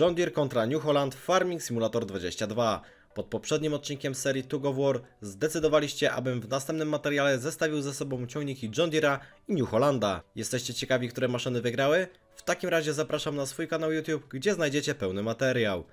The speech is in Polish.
John Deere kontra New Holland Farming Simulator 22. Pod poprzednim odcinkiem serii Tug of War zdecydowaliście, abym w następnym materiale zestawił ze sobą ciągniki John Deere'a i New Hollanda. Jesteście ciekawi, które maszyny wygrały? W takim razie zapraszam na swój kanał YouTube, gdzie znajdziecie pełny materiał.